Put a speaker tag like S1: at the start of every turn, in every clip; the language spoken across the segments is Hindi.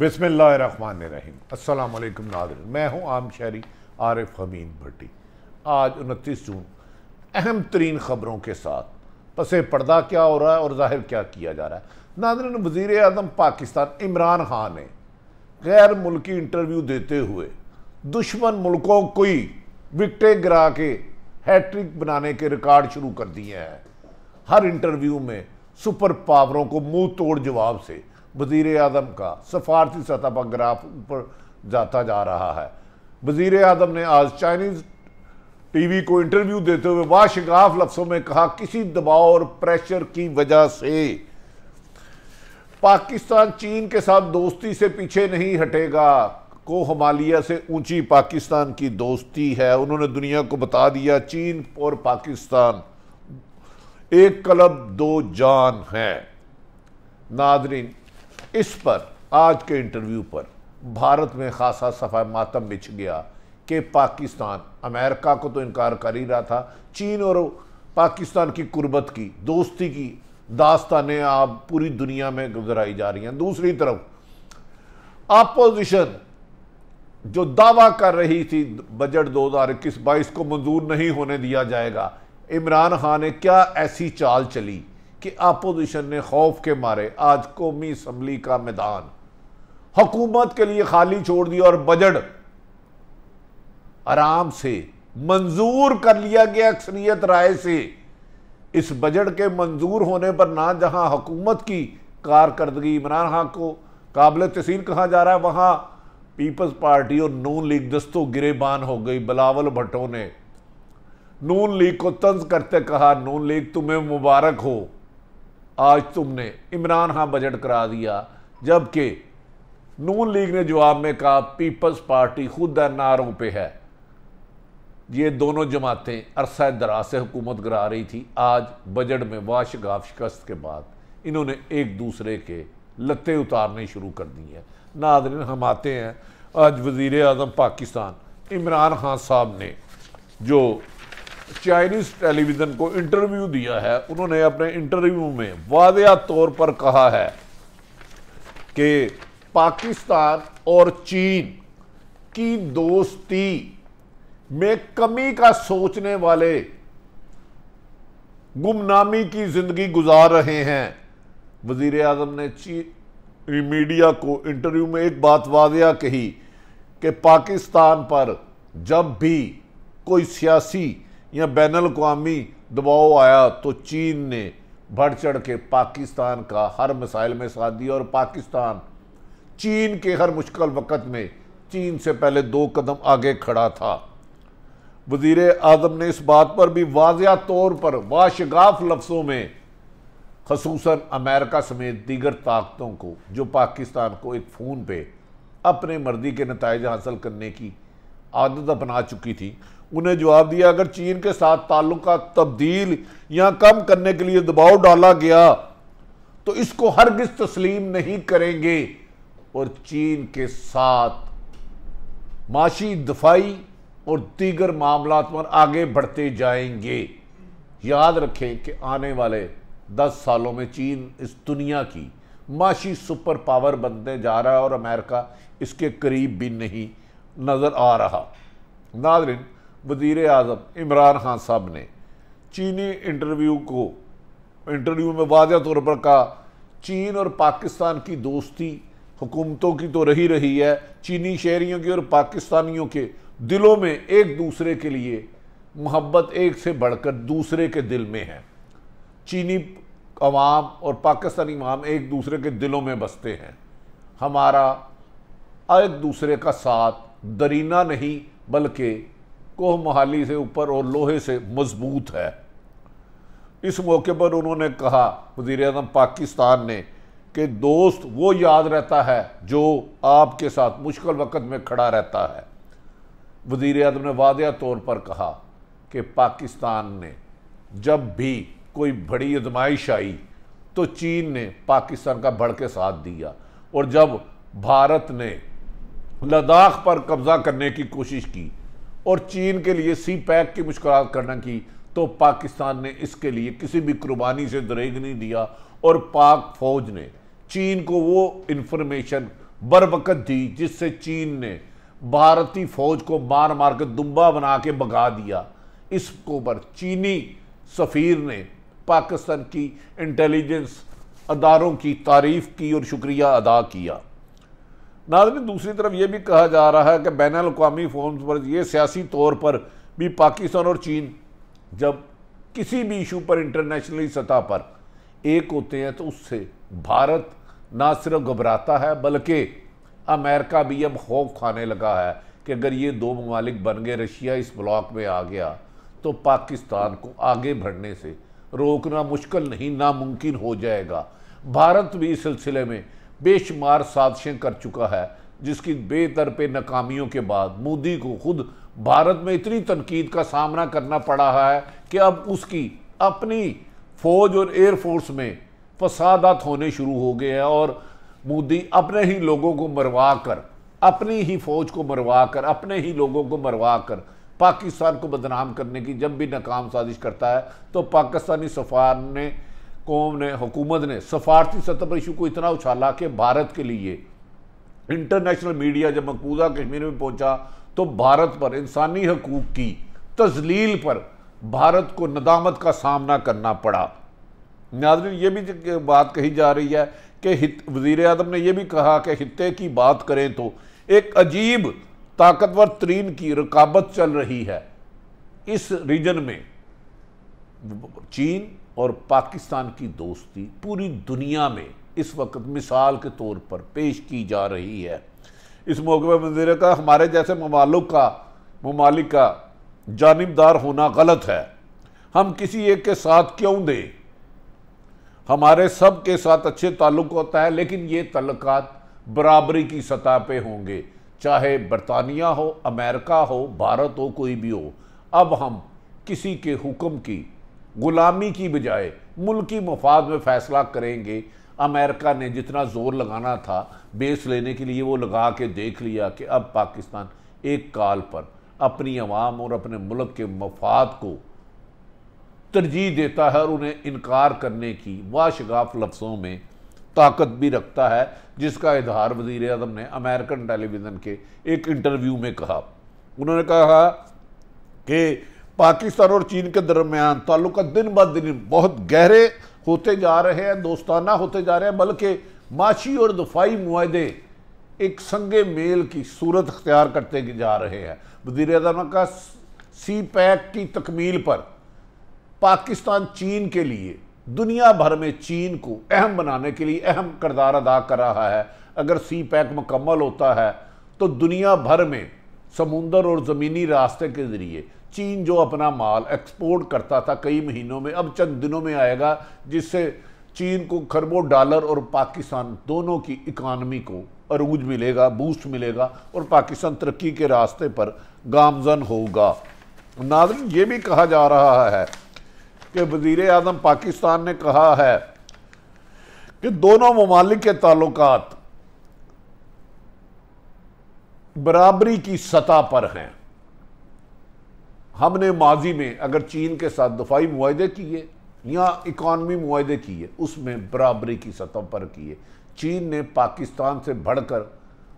S1: बिसमीम अल्लाम नादर मैं हूं आम शहरी आरिफ हमीन भट्टी आज उनतीस जून अहम तरीन ख़बरों के साथ पसे पर्दा क्या हो रहा है और जाहिर क्या किया जा रहा है नादरन वज़ी अजम पाकिस्तान इमरान खान ने गैर मुल्की इंटरव्यू देते हुए दुश्मन मुल्कों को ही विकटे गिरा के हैट्रिक बनाने के रिकॉर्ड शुरू कर दिए हैं हर इंटरव्यू में सुपर पावरों को मुंह तोड़ जवाब से वजीर अजम का सफारती सतह पर ग्राफ ऊपर जाता जा रहा है वजीर अजम ने आज चाइनीज़ टीवी को इंटरव्यू देते हुए बाशिकाफ लफ्सों में कहा किसी दबाव और प्रेशर की वजह से पाकिस्तान चीन के साथ दोस्ती से पीछे नहीं हटेगा को हमालिया से ऊंची पाकिस्तान की दोस्ती है उन्होंने दुनिया को बता दिया चीन और पाकिस्तान एक कलब दो जान है नादरीन इस पर आज के इंटरव्यू पर भारत में खासा सफ़ा मातम बिछ गया कि पाकिस्तान अमेरिका को तो इनकार कर ही रहा था चीन और पाकिस्तान की कुर्बत की दोस्ती की दास्तानें आप पूरी दुनिया में गुजराई जा रही हैं दूसरी तरफ अपोजिशन जो दावा कर रही थी बजट 2021-22 को मंजूर नहीं होने दिया जाएगा इमरान खान ने क्या ऐसी चाल चली कि अपोजिशन ने खौफ के मारे आज कौमी असम्बली का मैदान हुकूमत के लिए खाली छोड़ दिया और बजट आराम से मंजूर कर लिया गया अक्सरियत राय से इस बजट के मंजूर होने पर ना जहां हुकूमत की कारकर्दगी इमरान खान को काबिल तहसील कहा जा रहा है वहां पीपल्स पार्टी और नून लीग दस्तो गिरेबान हो गई बिलावल भट्टो ने नून लीग को तंज करते कहा नून लीग तुम्हें मुबारक हो आज तुमने इमरान खां बजट करा दिया जबकि नून लीग ने जवाब में कहा पीपल्स पार्टी खुद नारों पे है ये दोनों जमातें अरसा दराज से हुकूमत करा रही थी आज बजट में वाशगाफ शिकस्त के बाद इन्होंने एक दूसरे के लते उतारने शुरू कर दी हैं नादरन हम आते हैं आज वज़ी अजम पाकिस्तान इमरान खान साहब ने जो चाइनीज टेलीविज़न को इंटरव्यू दिया है उन्होंने अपने इंटरव्यू में वादिया तौर पर कहा है कि पाकिस्तान और चीन की दोस्ती में कमी का सोचने वाले गुमनामी की जिंदगी गुजार रहे हैं वजीर अजम ने चीन मीडिया को इंटरव्यू में एक बात वादिया कही कि पाकिस्तान पर जब भी कोई सियासी या बैन अवी दबाव आया तो चीन ने बढ़ चढ़ के पाकिस्तान का हर मिसाइल में साथ दिया और पाकिस्तान चीन के हर मुश्किल वक़्त में चीन से पहले दो कदम आगे खड़ा था वजीर अजम ने इस बात पर भी वाजह तौर पर वाशगाफ लफ्सों में खसूस अमेरिका समेत दीगर ताकतों को जो पाकिस्तान को एक फ़ोन पे अपने मर्जी के नतज हासिल करने की आदत अपना चुकी थी उन्हें जवाब दिया अगर चीन के साथ ताल्लुक तब्दील या कम करने के लिए दबाव डाला गया तो इसको गिज तस्लीम नहीं करेंगे और चीन के साथ माशी दफाई और दीगर मामला पर आगे बढ़ते जाएंगे याद रखें कि आने वाले दस सालों में चीन इस दुनिया की माशी सुपर पावर बनते जा रहा है और अमेरिका इसके करीब भी नहीं नज़र आ रहा नादरिन वजीर अजम इमरान खान साहब ने चीनी इंटरव्यू को इंटरव्यू में वाजह तौर पर कहा चीन और पाकिस्तान की दोस्ती हुकूमतों की तो रही रही है चीनी शहरीों की और पाकिस्तानियों के दिलों में एक दूसरे के लिए मोहब्बत एक से बढ़कर दूसरे के दिल में है चीनी अवाम और पाकिस्तानी अवाम एक दूसरे के दिलों में बसते हैं हमारा एक दूसरे का साथ दरीना नहीं बल्कि कोह मोहाली से ऊपर और लोहे से मजबूत है इस मौके पर उन्होंने कहा वजीर अजम पाकिस्तान ने कि दोस्त वो याद रहता है जो आपके साथ मुश्किल वक़्त में खड़ा रहता है वजीर अजम ने वादा तौर पर कहा कि पाकिस्तान ने जब भी कोई बड़ी आजमाइश आई तो चीन ने पाकिस्तान का बढ़ के साथ दिया और जब भारत ने लद्दाख पर कब्ज़ा करने की कोशिश की और चीन के लिए सी पैक की मुश्किल करना की तो पाकिस्तान ने इसके लिए किसी भी कुर्बानी से दरेग नहीं दिया और पाक फौज ने चीन को वो इन्फॉर्मेशन वक़्त दी जिससे चीन ने भारतीय फौज को मार मार के दुम्बा बना के भगा दिया इसको पर चीनी सफ़ीर ने पाकिस्तान की इंटेलिजेंस अदारों की तारीफ़ की और शुक्रिया अदा किया नाजरी दूसरी तरफ यह भी कहा जा रहा है कि बैन अवी फोन पर ये सियासी तौर पर भी पाकिस्तान और चीन जब किसी भी इशू पर इंटरनेशनली सतह पर एक होते हैं तो उससे भारत ना सिर्फ घबराता है बल्कि अमेरिका भी अब खौफ खाने लगा है कि अगर ये दो ममालिक बन गए रशिया इस ब्लॉक में आ गया तो पाकिस्तान को आगे बढ़ने से रोकना मुश्किल नहीं नामुमकिन हो जाएगा भारत भी इस सिलसिले में बेशुमार साजिशें कर चुका है जिसकी बेतरपे पे नाकामियों के बाद मोदी को खुद भारत में इतनी तनकीद का सामना करना पड़ा है कि अब उसकी अपनी फौज और एयरफोर्स में फसादात होने शुरू हो गए हैं और मोदी अपने ही लोगों को मरवा कर अपनी ही फौज को मरवा कर अपने ही लोगों को मरवा कर पाकिस्तान को बदनाम करने की जब भी नाकाम साजिश करता है तो पाकिस्तानी सफार ने कौम ने हुकूमत ने सफारती सतह पर इशू को इतना उछाला कि भारत के लिए इंटरनेशनल मीडिया जब मकबूजा कश्मीर में पहुंचा तो भारत पर इंसानी हकूक़ की तजलील पर भारत को नदामत का सामना करना पड़ा नाजरीन ये भी बात कही जा रही है कि वज़ी अदम ने यह भी कहा कि खत्े की बात करें तो एक अजीब ताकतवर तरीन की रकाबत चल रही है इस रीजन में चीन और पाकिस्तान की दोस्ती पूरी दुनिया में इस वक्त मिसाल के तौर पर पेश की जा रही है इस मौके पर मंदिर का हमारे जैसे ममालक का ममालिक का जानबदार होना गलत है हम किसी एक के साथ क्यों दें हमारे सब के साथ अच्छे ताल्लुक होता है लेकिन ये तल्लक बराबरी की सतह पे होंगे चाहे बरतानिया हो अमेरिका हो भारत हो कोई भी हो अब हम किसी के हुक्म की गुलामी की बजाय मुल्की मफाद में फ़ैसला करेंगे अमेरिका ने जितना ज़ोर लगाना था बेस लेने के लिए वो लगा के देख लिया कि अब पाकिस्तान एक काल पर अपनी आवाम और अपने मुल्क के मफाद को तरजीह देता है और उन्हें इनकार करने की वाशगाफ लफ्ज़ों में ताकत भी रखता है जिसका इजहार वजीर अजम ने अमेरिकन टेलीविज़न के एक इंटरव्यू में कहा उन्होंने कहा कि पाकिस्तान और चीन के दरमियान ताल्लुक दिन ब दिन बहुत गहरे होते जा रहे हैं दोस्ताना होते जा रहे हैं बल्कि माशी और दफाई माहदे एक संग मेल की सूरत अख्तियार करते जा रहे हैं वजीर अजम का सी पैक की तकमील पर पाकिस्तान चीन के लिए दुनिया भर में चीन को अहम बनाने के लिए अहम करदार अदा कर रहा है अगर सी पैक मुकम्मल होता है तो दुनिया भर में समुंदर और ज़मीनी रास्ते के ज़रिए चीन जो अपना माल एक्सपोर्ट करता था कई महीनों में अब चंद दिनों में आएगा जिससे चीन को खरबों डॉलर और पाकिस्तान दोनों की इकानमी को अरूज मिलेगा बूस्ट मिलेगा और पाकिस्तान तरक्की के रास्ते पर गामजन होगा नाजन ये भी कहा जा रहा है कि वजीर अजम पाकिस्तान ने कहा है कि दोनों ममालिक के ताल्लुक बराबरी की सतह पर हैं हमने माजी में अगर चीन के साथ दफाई माहदे किए या इकानमी माहदे किए उसमें बराबरी की सतह पर किए चीन ने पाकिस्तान से बढ़कर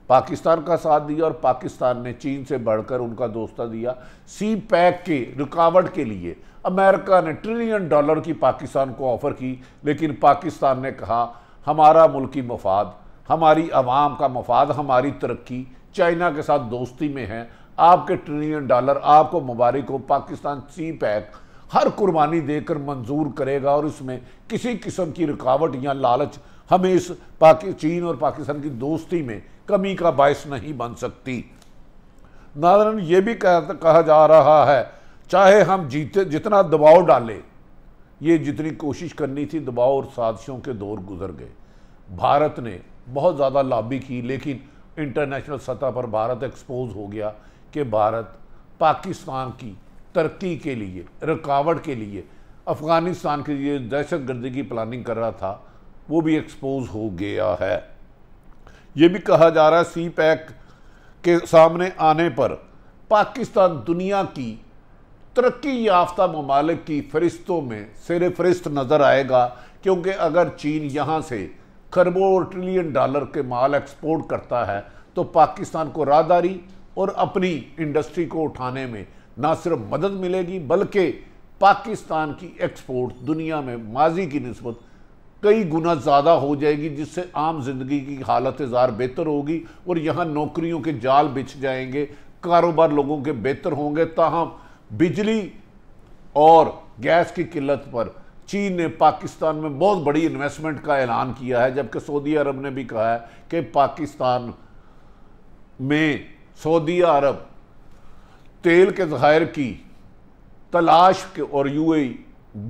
S1: पाकिस्तान का साथ दिया और पाकिस्तान ने चीन से बढ़कर उनका दोस्ता दिया सी पैक के रुकावट के लिए अमेरिका ने ट्रिलियन डॉलर की पाकिस्तान को ऑफ़र की लेकिन पाकिस्तान ने कहा हमारा मुल्की मफाद हमारी आवाम का मफाद हमारी तरक्की चाइना के साथ दोस्ती में है आपके ट्रिलियन डॉलर आपको मुबारक हो पाकिस्तान सी पैक हर कुर्बानी देकर मंजूर करेगा और इसमें किसी किस्म की रुकावट या लालच हमें इस पाकि चीन और पाकिस्तान की दोस्ती में कमी का बायस नहीं बन सकती नादरन ये भी कह, कहा जा रहा है चाहे हम जीते जितना दबाव डालें ये जितनी कोशिश करनी थी दबाव और साजिशों के दौर गुजर गए भारत ने बहुत ज़्यादा लाबी की लेकिन इंटरनेशनल सतह पर भारत एक्सपोज हो गया कि भारत पाकिस्तान की तरक्की के लिए रुकावट के लिए अफ़गानिस्तान के लिए दहशत गर्दी की प्लानिंग कर रहा था वो भी एक्सपोज हो गया है ये भी कहा जा रहा है सी पैक के सामने आने पर पाकिस्तान दुनिया की तरक्की याफ्ता ममालिक की फहरिस्तों में सिर फहरिस्त नज़र आएगा क्योंकि अगर चीन यहाँ से खरबों और ट्रिलियन डॉलर के माल एक्सपोर्ट करता है तो पाकिस्तान को राहदारी और अपनी इंडस्ट्री को उठाने में ना सिर्फ मदद मिलेगी बल्कि पाकिस्तान की एक्सपोर्ट दुनिया में माजी की नस्बत कई गुना ज़्यादा हो जाएगी जिससे आम जिंदगी की हालत ज़ार बेहतर होगी और यहाँ नौकरियों के जाल बिछ जाएंगे कारोबार लोगों के बेहतर होंगे ताहम बिजली और गैस की किल्लत पर चीन ने पाकिस्तान में बहुत बड़ी इन्वेस्टमेंट का ऐलान किया है जबकि सऊदी अरब ने भी कहा है कि पाकिस्तान में सऊदी अरब तेल के जहार की तलाश के और यूएई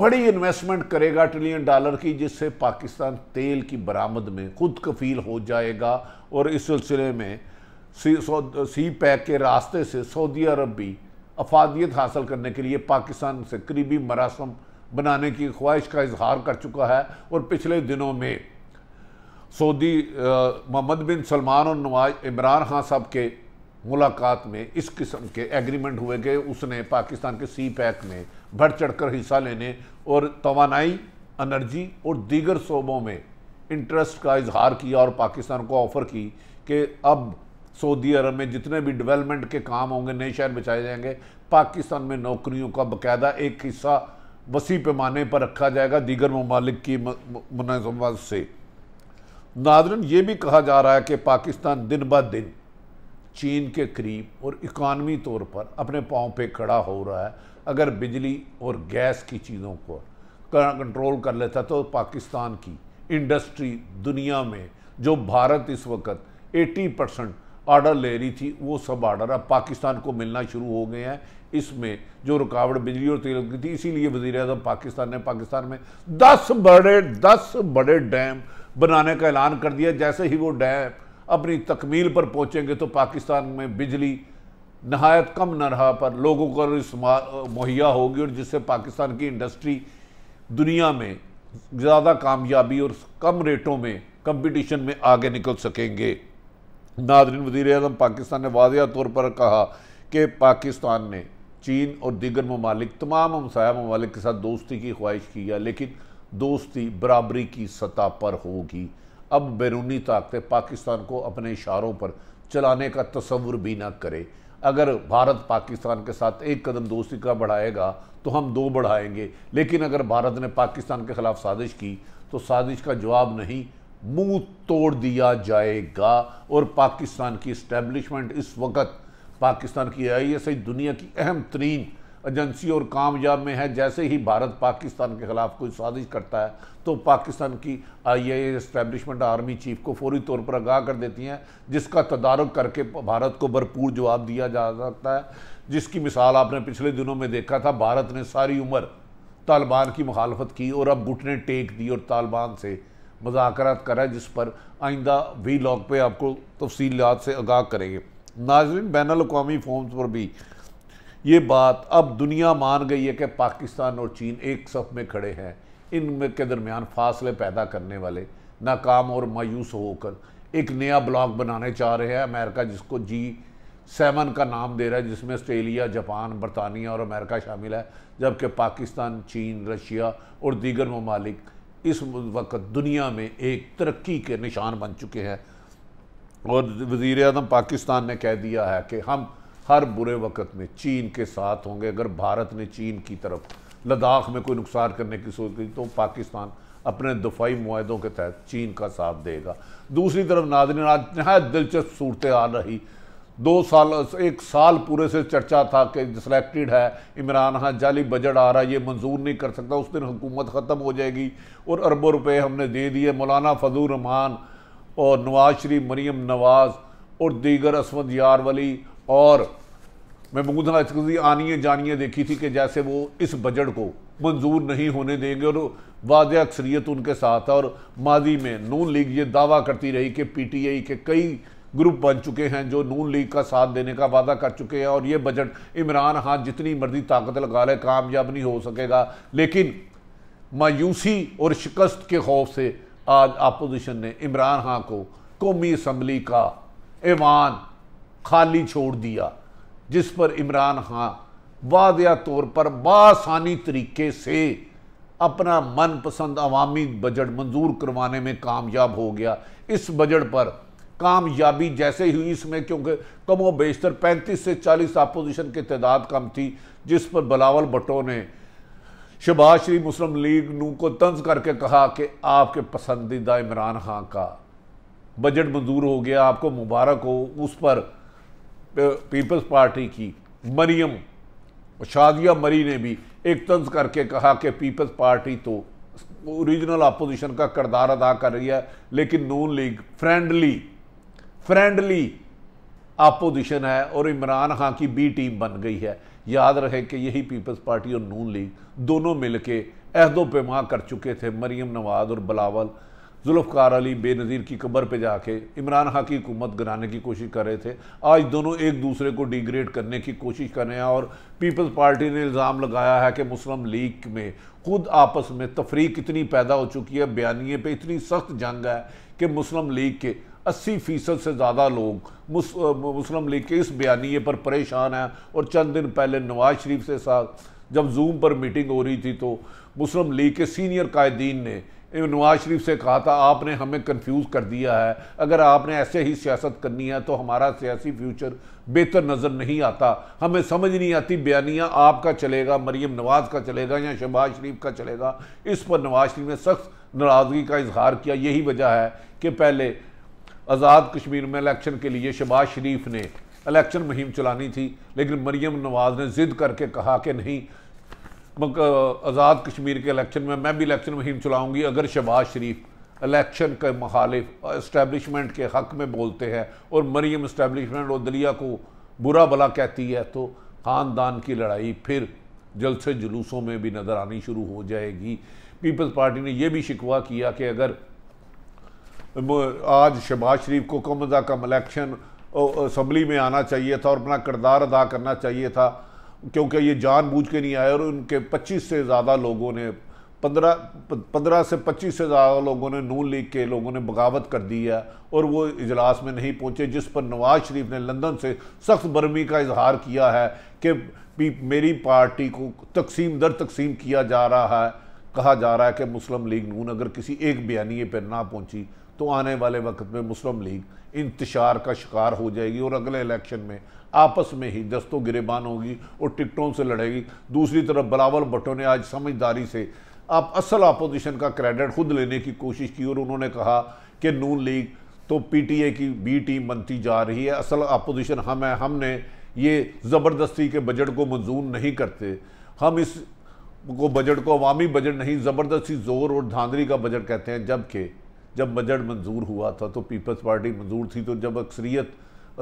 S1: बड़ी इन्वेस्टमेंट करेगा ट्रिलियन डॉलर की जिससे पाकिस्तान तेल की बरामद में खुद कफील हो जाएगा और इस सिलसिले में सी सी पैक e के रास्ते से सऊदी अरब भी अफादियत हासिल करने के लिए पाकिस्तान से करीबी मरासम बनाने की ख्वाहिश का इजहार कर चुका है और पिछले दिनों में सऊदी मोहम्मद बिन सलमान और नवाज इमरान खान साहब के मुलाकात में इस किस्म के एग्रीमेंट हुए कि उसने पाकिस्तान के सी पैक में बढ़ चढ़कर हिस्सा लेने और तोानाई अनर्जी और दीगर शोबों में इंटरेस्ट का इजहार किया और पाकिस्तान को ऑफ़र की कि अब सऊदी अरब में जितने भी डेवलपमेंट के काम होंगे नए शहर बचाए जाएंगे पाकिस्तान में नौकरियों का बाकायदा एक हिस्सा वसी पैमाने पर रखा जाएगा दीगर ममालिक की मनजमत से नादरन ये भी कहा जा रहा है कि पाकिस्तान दिन ब दिन चीन के करीब और इकानमी तौर पर अपने पाँव पे खड़ा हो रहा है अगर बिजली और गैस की चीज़ों को कंट्रोल कर लेता तो पाकिस्तान की इंडस्ट्री दुनिया में जो भारत इस वक्त 80 परसेंट ऑर्डर ले रही थी वो सब ऑर्डर अब पाकिस्तान को मिलना शुरू हो गए हैं इसमें जो रुकावट बिजली और तेल की थी इसीलिए वजीर अजम पाकिस्तान ने पाकिस्तान में दस बड़े दस बड़े डैम बनाने का ऐलान कर दिया जैसे ही वो डैम अपनी तकमील पर पहुँचेंगे तो पाकिस्तान में बिजली नहायत कम न रहा पर लोगों को इस मुहैया होगी और जिससे पाकिस्तान की इंडस्ट्री दुनिया में ज़्यादा कामयाबी और कम रेटों में कंपटीशन में आगे निकल सकेंगे नादरीन वजीर अजम पाकिस्तान ने वाज़ तौर पर कहा कि पाकिस्तान ने चीन और दीगर ममालिक तमाम हमसाया ममालिक के साथ दोस्ती की ख्वाहिश की है लेकिन दोस्ती बराबरी की सतह पर होगी अब बैरूनी ताकतें पाकिस्तान को अपने इशारों पर चलाने का तस्वुर भी ना करे अगर भारत पाकिस्तान के साथ एक कदम दोस्ती का बढ़ाएगा तो हम दो बढ़ाएंगे लेकिन अगर भारत ने पाकिस्तान के खिलाफ साजिश की तो साजिश का जवाब नहीं मुंह तोड़ दिया जाएगा और पाकिस्तान की इस्टेब्लिशमेंट इस वक्त पाकिस्तान की आई एस आई दुनिया की अहम तरीन एजेंसी और कामयाब में है जैसे ही भारत पाकिस्तान के खिलाफ कोई साजिश करता है तो पाकिस्तान की I I establishment army chief को फौरी तौर पर आगाह कर देती हैं जिसका तदारक करके भारत को भरपूर जवाब दिया जा सकता है जिसकी मिसाल आपने पिछले दिनों में देखा था भारत ने सारी उम्र तालिबान की मुखालफत की और अब घुटने टेक दी और तालिबान से मुजाकर करा जिस पर आइंदा वी लॉग पे आपको तफसीलियात से आगाह करेंगे नाजरन बैन अवी फॉर्म्स पर भी ये बात अब दुनिया मान गई है कि पाकिस्तान और चीन एक सफ में खड़े हैं इन के दरमियान फासले पैदा करने वाले नाकाम और मायूस होकर एक नया ब्लॉक बनाने चाह रहे हैं अमेरिका जिसको जी सेवन का नाम दे रहा है जिसमें ऑस्ट्रेलिया जापान बरतानिया और अमेरिका शामिल है जबकि पाकिस्तान चीन रशिया और दीगर ममालिक इस वक्त दुनिया में एक तरक्की के निशान बन चुके हैं और वज़ी अदम पाकिस्तान ने कह दिया है कि हम हर बुरे वक्त में चीन के साथ होंगे अगर भारत ने चीन की तरफ लद्दाख में कोई नुकसान करने की सोच ली तो पाकिस्तान अपने दफाई माहों के तहत चीन का साथ देगा दूसरी तरफ नादरीन आज नहायत दिलचस्प सूरत आ रही दो साल एक साल पूरे से चर्चा था कि सिलेक्टेड है इमरान खान जाली बजट आ रहा है ये मंजूर नहीं कर सकता उस दिन हुकूमत ख़त्म हो जाएगी और अरबों रुपये हमने दे दिए मौलाना फजूर रहमान और नवाज शरीफ मरीम नवाज़ और दीगर असमद यार वली और मैं महमूद नवाज आनिए जानिए देखी थी कि जैसे वो इस बजट को मंजूर नहीं होने देंगे और वाज अक्सरीत उनके साथ है और माजी में नून लीग ये दावा करती रही कि पी टी आई के कई ग्रुप बन चुके हैं जो नून लीग का साथ देने का वादा कर चुके हैं और ये बजट इमरान खान जितनी मर्जी ताकत लगा रहे कामयाब नहीं हो सकेगा लेकिन मायूसी और शिकस्त के खौफ से आज अपोजिशन ने इमरान खान को कौमी असम्बली का ऐवान खाली छोड़ दिया जिस पर इमरान खां वादिया तौर पर बासानी तरीके से अपना मनपसंद अवामी बजट मंजूर करवाने में कामयाब हो गया इस बजट पर कामयाबी जैसे ही हुई इसमें क्योंकि कमो बेशतर पैंतीस से चालीस अपोजिशन की तादाद कम थी जिस पर बलावल भट्टो ने शबाज शरीफ मुस्लिम लीग नू को तंज करके कहा कि आपके पसंदीदा इमरान खां का बजट मंजूर हो गया आपको मुबारक हो उस पर पीपल्स पार्टी की मरियम शादिया मरी ने भी एक तंज करके कहा कि पीपल्स पार्टी तो ओरिजिनल अपोजिशन का किरदार अदा कर रही है लेकिन Noon league friendly friendly opposition है और इमरान खां की बी टीम बन गई है याद रहे कि यही पीपल्स पार्टी और नून लीग दोनों मिलके के पैमा कर चुके थे मरियम नवाज और बलावल जुल्फ़ार अली बेनज़ीर की कब्र पे जाके इमरान खां की हुकूमत गिराने की कोशिश कर रहे थे आज दोनों एक दूसरे को डिग्रेड करने की कोशिश कर रहे हैं और पीपल्स पार्टी ने इल्ज़ाम लगाया है कि मुस्लिम लीग में खुद आपस में तफरीक इतनी पैदा हो चुकी है बयानी पे इतनी सख्त जंग है कि मुस्लिम लीग के अस्सी फ़ीसद से ज़्यादा लोग मुस, मुस्लिम लीग के इस बयानी पर परेशान हैं और चंद दिन पहले नवाज शरीफ से साथ जब जूम पर मीटिंग हो रही थी तो मुस्लिम लीग के सीनियर कायदीन ने नवाज शरीफ से कहा था आपने हमें कंफ्यूज कर दिया है अगर आपने ऐसे ही सियासत करनी है तो हमारा सियासी फ्यूचर बेहतर नज़र नहीं आता हमें समझ नहीं आती बयानिया आपका चलेगा मरीम नवाज का चलेगा या शहबाज शरीफ का चलेगा इस पर नवाज शरीफ ने सख्त नाराज़गी का इजहार किया यही वजह है कि पहले आज़ाद कश्मीर में इलेक्शन के लिए शहबाज शरीफ ने इलेक्शन मुहिम चलानी थी लेकिन मरीम नवाज ने ज़िद करके कहा कि नहीं आज़ाद कश्मीर के इलेक्शन में मैं भी इलेक्शन मुहिम चलाऊंगी अगर शहबाज शरीफ इलेक्शन के मुखालिफ इस्टेबलिशमेंट के हक में बोलते हैं और मरीम इस्टेबलिशमेंट और दलिया को बुरा भला कहती है तो ख़ानदान की लड़ाई फिर जलसे जुलूसों में भी नज़र आनी शुरू हो जाएगी पीपल्स पार्टी ने यह भी शिकवा किया कि अगर आज शहबाज शरीफ को कम अज़ा कम इलेक्शन असम्बली में आना चाहिए था और अपना किरदार अदा करना चाहिए था क्योंकि ये जानबूझ के नहीं आए और उनके 25 से ज़्यादा लोगों ने 15 15 से 25 से ज़्यादा लोगों ने नून लीग के लोगों ने बगावत कर दी है और वो इजलास में नहीं पहुँचे जिस पर नवाज शरीफ ने लंदन से सख्त बर्मी का इजहार किया है कि मेरी पार्टी को तकसीम दर तकसीम किया जा रहा है कहा जा रहा है कि मुस्लिम लीग नून अगर किसी एक बयानी पर ना पहुँची तो आने वाले वक्त में मुस्लिम लीग इंतशार का शिकार हो जाएगी और अगले इलेक्शन में आपस में ही दस्तों गिरेबान होगी और टिकटों से लड़ेगी दूसरी तरफ बलावल भट्टो ने आज समझदारी से आप असल अपोजिशन का क्रेडिट खुद लेने की कोशिश की और उन्होंने कहा कि नून लीग तो पीटीए की बी टीम बनती जा रही है असल अपोजिशन हम है हमने ये ज़बरदस्ती के बजट को मंजूर नहीं करते हम इस को बजट को अवामी बजट नहीं ज़बरदस्ती जोर और धांधली का बजट कहते हैं जबकि जब बजट मंजूर हुआ था तो पीपल्स पार्टी मंजूर थी तो जब अक्सरियत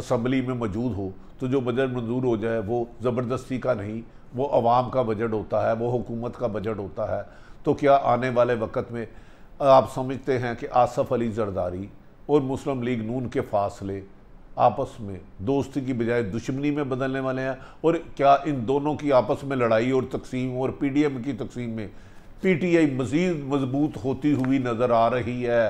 S1: असम्बली में मौजूद हो तो जो बजट मंजूर हो जाए वो ज़बरदस्ती का नहीं वो आवाम का बजट होता है वो हुकूमत का बजट होता है तो क्या आने वाले वक्त में आप समझते हैं कि आसफ़ अली जरदारी और मुस्लिम लीग नून के फासले आपस में दोस्ती की बजाय दुश्मनी में बदलने वाले हैं और क्या इन दोनों की आपस में लड़ाई और तकसीम और पी डी एम की तकसीम में पी टी आई मज़ीद मजबूत होती हुई नज़र आ रही है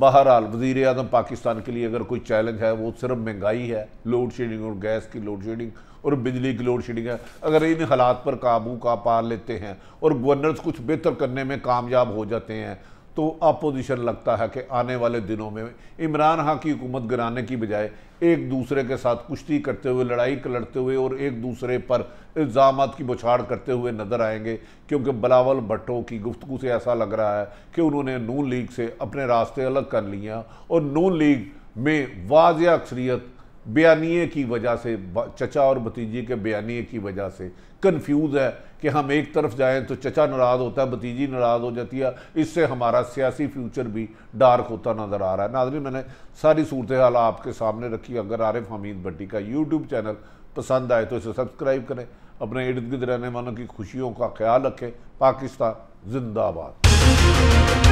S1: बहरहाल वजीर अजम पाकिस्तान के लिए अगर कोई चैलेंज है वो सिर्फ महंगाई है लोड शेडिंग और गैस की लोड शेडिंग और बिजली की लोड शेडिंग है अगर इन हालात पर काबू का पा लेते हैं और गवर्नर्स कुछ बेहतर करने में कामयाब हो जाते हैं तो अपोजिशन लगता है कि आने वाले दिनों में इमरान खां की हुकूमत गिराने की बजाय एक दूसरे के साथ कुश्ती करते हुए लड़ाई लड़ते हुए और एक दूसरे पर इल्ज़ाम की बछाड़ करते हुए नज़र आएंगे क्योंकि बलावल भट्टो की गुफ्तु से ऐसा लग रहा है कि उन्होंने नून लीग से अपने रास्ते अलग कर लिया और नून लीग में वाज अक्सरियत बयानी की वजह से चचा और भतीजे के बयानी की वजह से कन्फ्यूज़ है कि हम एक तरफ जाएं तो चचा नाराज़ होता है भतीजी नाराज़ हो जाती है इससे हमारा सियासी फ्यूचर भी डार्क होता नज़र आ रहा है नाजरी मैंने सारी सूरत हाल आपके सामने रखी अगर आरिफ हमीद भट्टी का यूट्यूब चैनल पसंद आए तो इसे सब्सक्राइब करें अपने इर्द गिर्द रहने वालों की खुशियों का ख्याल रखें पाकिस्तान जिंदाबाद